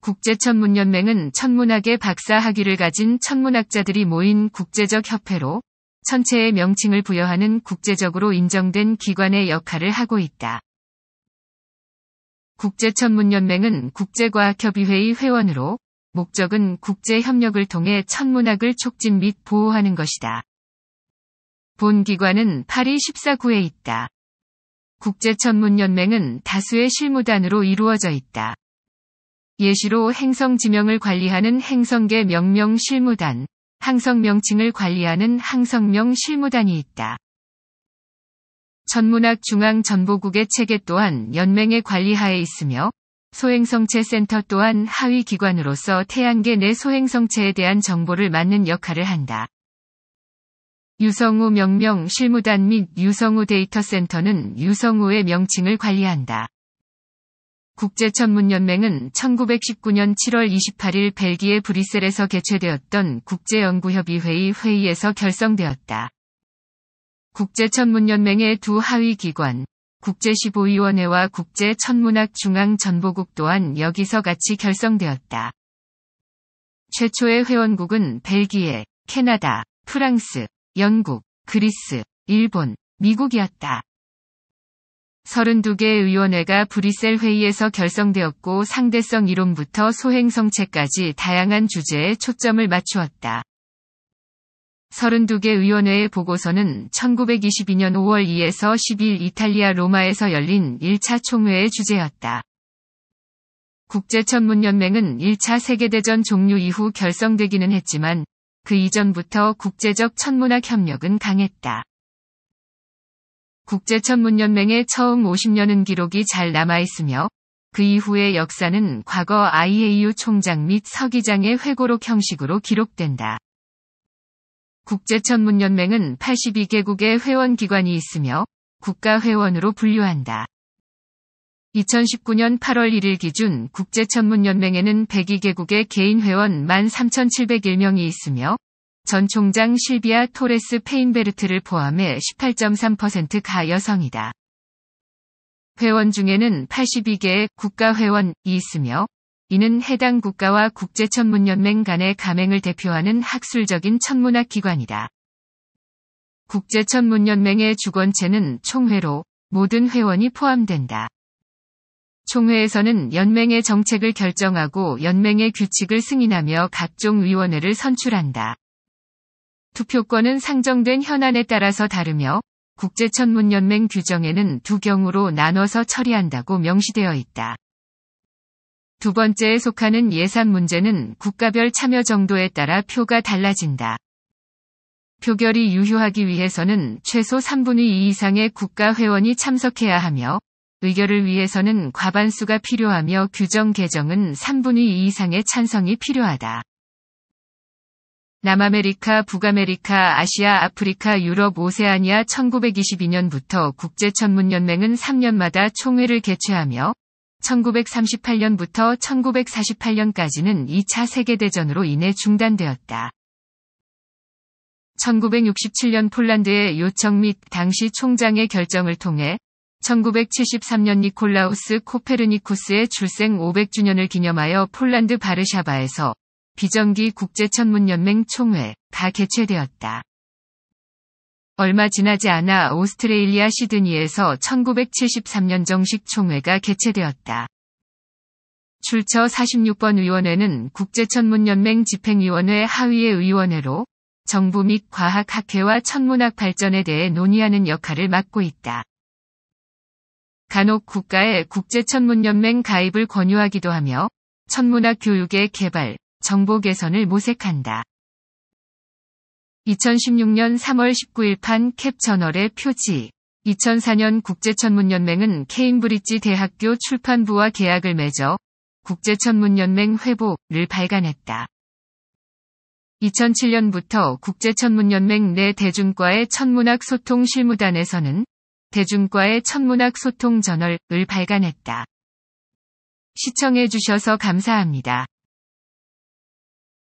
국제천문연맹은 천문학의 박사 학위를 가진 천문학자들이 모인 국제적 협회로 천체의 명칭을 부여하는 국제적으로 인정된 기관의 역할을 하고 있다. 국제천문연맹은 국제과학협의회의 회원으로 목적은 국제협력을 통해 천문학을 촉진 및 보호하는 것이다. 본 기관은 파리 14구에 있다. 국제천문연맹은 다수의 실무단으로 이루어져 있다. 예시로 행성지명을 관리하는 행성계 명명 실무단, 항성명칭을 관리하는 항성명 실무단이 있다. 전문학 중앙전보국의 체계 또한 연맹의 관리하에 있으며 소행성체 센터 또한 하위 기관으로서 태양계 내 소행성체에 대한 정보를 맡는 역할을 한다. 유성우 명명 실무단 및 유성우 데이터 센터는 유성우의 명칭을 관리한다. 국제천문연맹은 1919년 7월 28일 벨기에 브뤼셀에서 개최되었던 국제연구협의회의 회의에서 결성되었다. 국제천문연맹의 두 하위 기관, 국제시보위원회와 국제천문학중앙전보국 또한 여기서 같이 결성되었다. 최초의 회원국은 벨기에, 캐나다, 프랑스, 영국, 그리스, 일본, 미국이었다. 32개 의원회가 브뤼셀 회의에서 결성되었고 상대성 이론부터 소행 성체까지 다양한 주제에 초점을 맞추었다. 32개 의원회의 보고서는 1922년 5월 2에서 10일 이탈리아 로마에서 열린 1차 총회의 주제였다. 국제천문연맹은 1차 세계대전 종료 이후 결성되기는 했지만 그 이전부터 국제적 천문학 협력은 강했다. 국제천문연맹의 처음 50년은 기록이 잘 남아있으며 그 이후의 역사는 과거 IAU 총장 및 서기장의 회고록 형식으로 기록된다. 국제천문연맹은 82개국의 회원기관이 있으며 국가회원으로 분류한다. 2019년 8월 1일 기준 국제천문연맹에는 102개국의 개인 회원 13,701명이 있으며 전 총장 실비아 토레스 페인베르트를 포함해 18.3%가 여성이다. 회원 중에는 82개의 국가회원이 있으며 이는 해당 국가와 국제천문연맹 간의 가맹을 대표하는 학술적인 천문학 기관이다. 국제천문연맹의 주권체는 총회로 모든 회원이 포함된다. 총회에서는 연맹의 정책을 결정하고 연맹의 규칙을 승인하며 각종 위원회를 선출한다. 투표권은 상정된 현안에 따라서 다르며 국제천문연맹 규정에는 두 경우로 나눠서 처리한다고 명시되어 있다. 두 번째에 속하는 예산 문제는 국가별 참여 정도에 따라 표가 달라진다. 표결이 유효하기 위해서는 최소 3분의 2 이상의 국가 회원이 참석해야 하며 의결을 위해서는 과반수가 필요하며 규정 개정은 3분의 2 이상의 찬성이 필요하다. 남아메리카, 북아메리카, 아시아, 아프리카, 유럽, 오세아니아 1922년부터 국제천문연맹은 3년마다 총회를 개최하며 1938년부터 1948년까지는 2차 세계대전으로 인해 중단되었다. 1967년 폴란드의 요청 및 당시 총장의 결정을 통해 1973년 니콜라우스 코페르니쿠스의 출생 500주년을 기념하여 폴란드 바르샤바에서 비정기 국제천문연맹 총회, 가 개최되었다. 얼마 지나지 않아 오스트레일리아 시드니에서 1973년 정식 총회가 개최되었다. 출처 46번 위원회는 국제천문연맹 집행위원회 하위의 의원회로 정부 및 과학학회와 천문학 발전에 대해 논의하는 역할을 맡고 있다. 간혹 국가에 국제천문연맹 가입을 권유하기도 하며 천문학 교육의 개발, 정보 개선을 모색한다. 2016년 3월 19일 판 캡저널의 표지 2004년 국제천문연맹은 케임브리지 대학교 출판부와 계약을 맺어 국제천문연맹 회복을 발간했다. 2007년부터 국제천문연맹 내 대중과의 천문학 소통 실무단에서는 대중과의 천문학 소통 저널을 발간했다. 시청해주셔서 감사합니다.